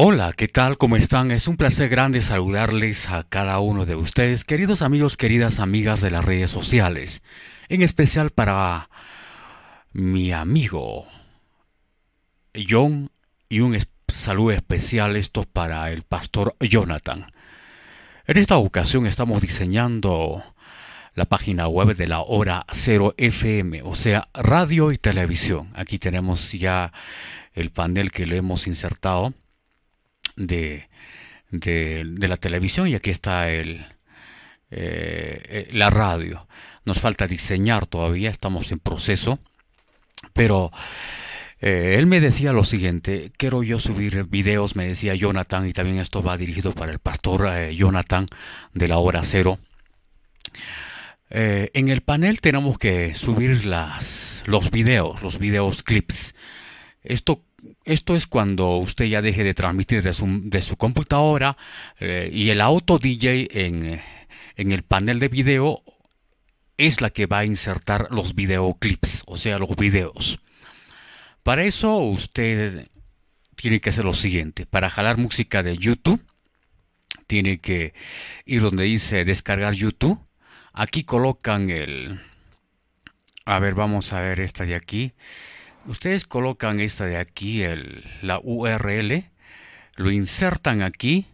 Hola, ¿qué tal? ¿Cómo están? Es un placer grande saludarles a cada uno de ustedes, queridos amigos, queridas amigas de las redes sociales, en especial para mi amigo John y un saludo especial esto para el pastor Jonathan. En esta ocasión estamos diseñando la página web de la hora 0 FM, o sea, radio y televisión. Aquí tenemos ya el panel que le hemos insertado de, la televisión y aquí está el, eh, eh, la radio. Nos falta diseñar todavía, estamos en proceso, pero eh, él me decía lo siguiente, quiero yo subir videos, me decía Jonathan, y también esto va dirigido para el pastor Jonathan de la hora cero. en el panel tenemos que subir las, los videos, los videos clips. Esto esto es cuando usted ya deje de transmitir de su, computadora eh, y el auto DJ en, eh, en el panel de video es la que va a insertar los videoclips, o sea, los videos. Para eso usted tiene que hacer lo siguiente. Para jalar música de YouTube, tiene que ir donde dice descargar YouTube. Aquí colocan el... A ver, vamos a ver esta de aquí. Ustedes colocan esta de aquí, el, la URL, lo insertan aquí,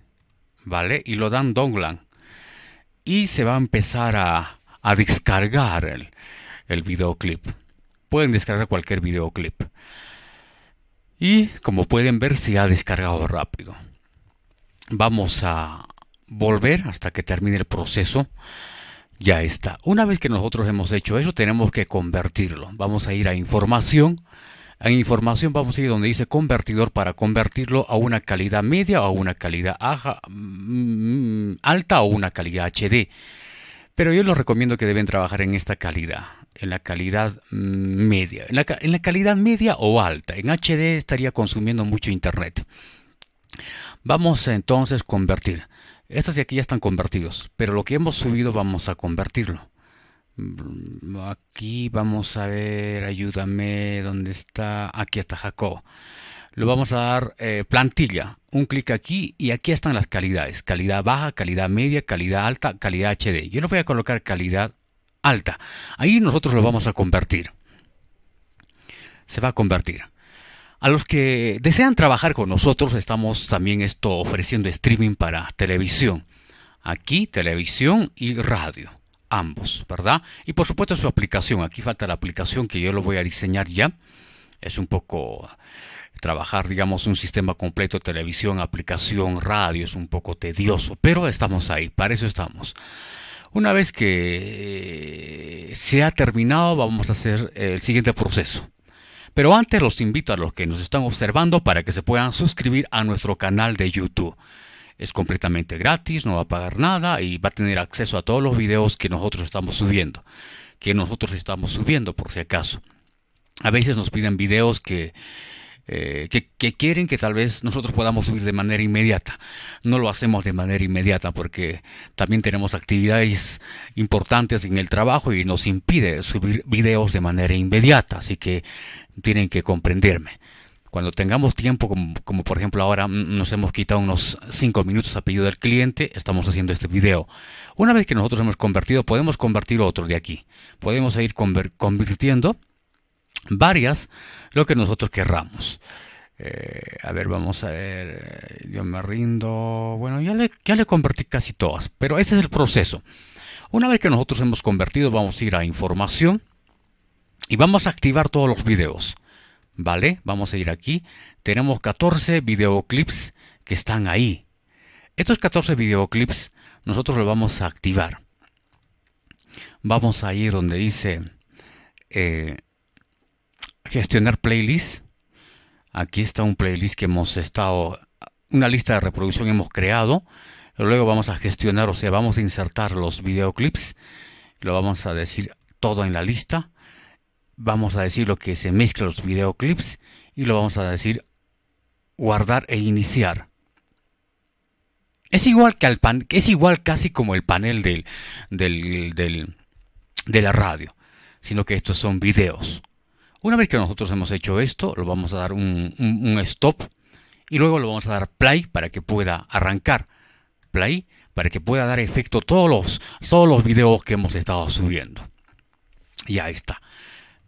¿vale? Y lo dan donglan. Y se va a empezar a, a descargar el, el videoclip. Pueden descargar cualquier videoclip. Y como pueden ver, se ha descargado rápido. Vamos a volver hasta que termine el proceso ya está. Una vez que nosotros hemos hecho eso, tenemos que convertirlo. Vamos a ir a información. En información vamos a ir donde dice convertidor para convertirlo a una calidad media o a una calidad mm, alta o una calidad HD. Pero yo les recomiendo que deben trabajar en esta calidad, en la calidad mm, media. En la, calidad media o alta. En HD estaría consumiendo mucho internet. Vamos entonces a convertir. Estos de aquí ya están convertidos, pero lo que hemos subido vamos a convertirlo. Mm, aquí vamos a ver, ayúdame, ¿dónde está? Aquí está Jacob. Lo vamos a dar eh, plantilla. Un clic aquí y aquí están las calidades. Calidad baja, calidad media, calidad alta, calidad HD. Yo no voy a colocar calidad alta. Ahí nosotros lo vamos a convertir. Se va a convertir. A los que desean trabajar con nosotros, estamos también esto ofreciendo streaming para televisión. Aquí, televisión y radio. Ambos, ¿verdad? Y por supuesto su aplicación. Aquí falta la aplicación que yo lo voy a diseñar ya. Es un poco trabajar, digamos, un sistema completo, televisión, aplicación, radio, es un poco tedioso, pero estamos ahí, para eso estamos. Una vez que se ha terminado, vamos a hacer el siguiente proceso pero antes los invito a los que nos están observando para que se puedan suscribir a nuestro canal de YouTube. Es completamente gratis, no va a pagar nada y va a tener acceso a todos los videos que nosotros estamos subiendo. Que nosotros estamos subiendo por si acaso. A veces nos piden videos que eh, que, quieren que tal vez nosotros podamos subir de manera inmediata. No lo hacemos de manera inmediata porque también tenemos actividades importantes en el trabajo y nos impide subir videos de manera inmediata, así que tienen que comprenderme. Cuando tengamos tiempo, como, por ejemplo ahora mm, nos hemos quitado unos 5 minutos a pedido del cliente, estamos haciendo este video. Una vez que nosotros hemos convertido, podemos convertir otro de aquí. Podemos ir convirtiendo varias, lo que nosotros querramos. Eh, a ver, vamos a ver, eh, yo me rindo. Bueno, ya le, ya le convertí casi todas, pero ese es el proceso. Una vez que nosotros hemos convertido, vamos a ir a información y vamos a activar todos los videos. ¿Vale? Vamos a ir aquí. Tenemos 14 videoclips que están ahí. Estos 14 videoclips nosotros los vamos a activar. Vamos a ir donde dice eh, gestionar playlist, Aquí está un playlist que hemos estado, una lista de reproducción hemos creado. Luego vamos a gestionar, o sea, vamos a insertar los videoclips. Lo vamos a decir todo en la lista. Vamos a decir lo que se mezcla los videoclips y lo vamos a decir guardar e iniciar. Es igual, que al pan, es igual casi como el panel del, de la radio, sino que estos son videos. Una vez que nosotros hemos hecho esto, lo vamos a dar un, stop y luego lo vamos a dar play para que pueda arrancar. Play para que pueda dar efecto todos los, todos los videos que hemos estado subiendo. Y ahí está.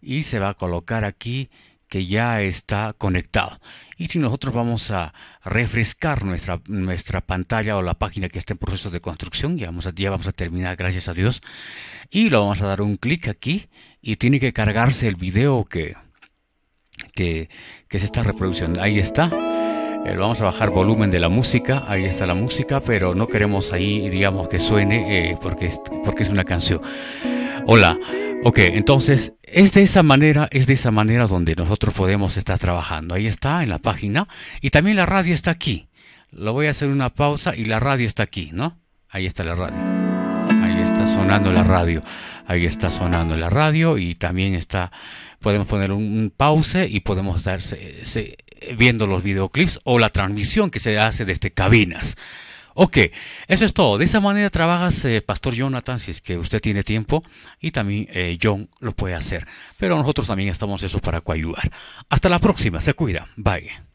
Y se va a colocar aquí que ya está conectado. Y si nosotros vamos a refrescar nuestra, nuestra pantalla o la página que está en proceso de construcción, ya vamos, a, ya vamos a terminar, gracias a Dios, y lo vamos a dar un clic aquí y tiene que cargarse el video que, que, que se está reproduciendo. Ahí está. Eh, vamos a bajar volumen de la música. Ahí está la música, pero no queremos ahí, digamos, que suene eh, porque, es, porque es una canción. Hola. Ok, entonces es de esa manera, es de esa manera donde nosotros podemos estar trabajando. Ahí está en la página y también la radio está aquí. Lo voy a hacer una pausa y la radio está aquí, ¿no? Ahí está la radio está sonando la radio. Ahí está sonando la radio y también está, podemos poner un, pause y podemos estar viendo los videoclips o la transmisión que se hace desde cabinas. Ok, eso es todo. De esa manera trabajas, eh, Pastor Jonathan, si es que usted tiene tiempo, y también eh, John lo puede hacer. Pero nosotros también estamos eso para coayudar. Hasta la próxima, se cuida. Bye.